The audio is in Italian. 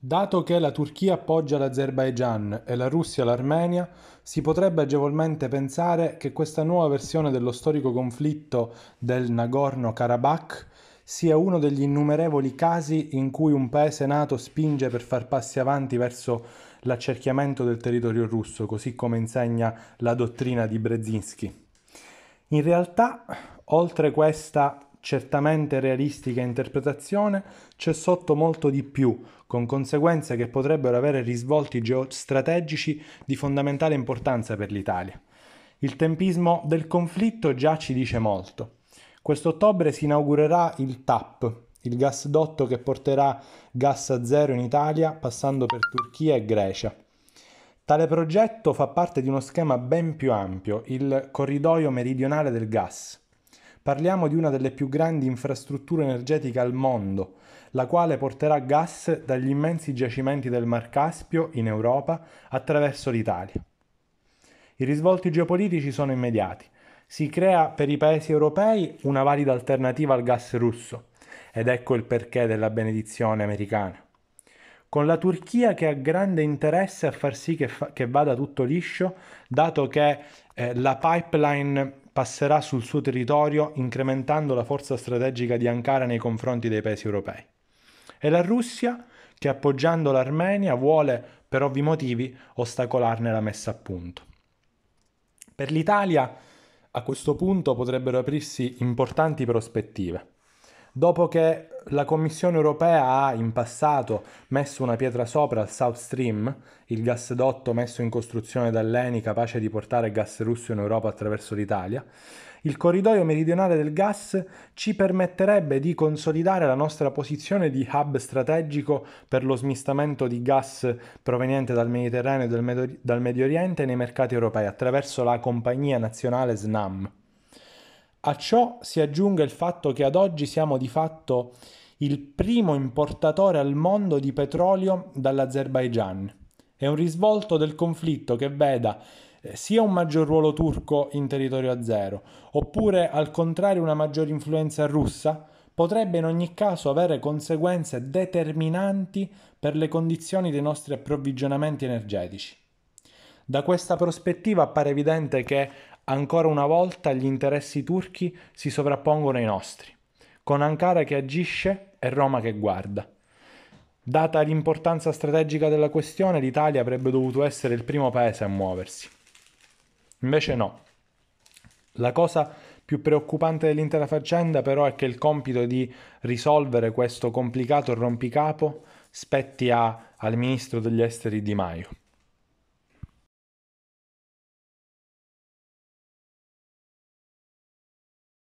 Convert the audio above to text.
Dato che la Turchia appoggia l'Azerbaigian e la Russia l'Armenia, si potrebbe agevolmente pensare che questa nuova versione dello storico conflitto del Nagorno-Karabakh sia uno degli innumerevoli casi in cui un paese nato spinge per far passi avanti verso l'accerchiamento del territorio russo, così come insegna la dottrina di Brzezinski. In realtà, oltre questa certamente realistica interpretazione c'è sotto molto di più, con conseguenze che potrebbero avere risvolti geostrategici di fondamentale importanza per l'Italia. Il tempismo del conflitto già ci dice molto. Quest'ottobre si inaugurerà il TAP, il gasdotto che porterà gas a zero in Italia passando per Turchia e Grecia. Tale progetto fa parte di uno schema ben più ampio, il corridoio meridionale del gas. Parliamo di una delle più grandi infrastrutture energetiche al mondo, la quale porterà gas dagli immensi giacimenti del Mar Caspio in Europa attraverso l'Italia. I risvolti geopolitici sono immediati. Si crea per i paesi europei una valida alternativa al gas russo ed ecco il perché della benedizione americana. Con la Turchia che ha grande interesse a far sì che, fa- che vada tutto liscio, dato che eh, la pipeline passerà sul suo territorio incrementando la forza strategica di Ankara nei confronti dei paesi europei. E la Russia, che appoggiando l'Armenia vuole, per ovvi motivi, ostacolarne la messa a punto. Per l'Italia, a questo punto potrebbero aprirsi importanti prospettive dopo che la Commissione europea ha in passato messo una pietra sopra al South Stream, il gasdotto messo in costruzione dall'ENI capace di portare gas russo in Europa attraverso l'Italia, il corridoio meridionale del gas ci permetterebbe di consolidare la nostra posizione di hub strategico per lo smistamento di gas proveniente dal Mediterraneo e dal Medio Oriente nei mercati europei attraverso la compagnia nazionale SNAM. A ciò si aggiunga il fatto che ad oggi siamo di fatto il primo importatore al mondo di petrolio dall'Azerbaigian. È un risvolto del conflitto che veda eh, sia un maggior ruolo turco in territorio a zero, oppure al contrario una maggiore influenza russa, potrebbe in ogni caso avere conseguenze determinanti per le condizioni dei nostri approvvigionamenti energetici. Da questa prospettiva appare evidente che Ancora una volta gli interessi turchi si sovrappongono ai nostri, con Ankara che agisce e Roma che guarda. Data l'importanza strategica della questione, l'Italia avrebbe dovuto essere il primo paese a muoversi. Invece no. La cosa più preoccupante dell'intera faccenda però è che il compito di risolvere questo complicato rompicapo spetti a, al ministro degli esteri Di Maio.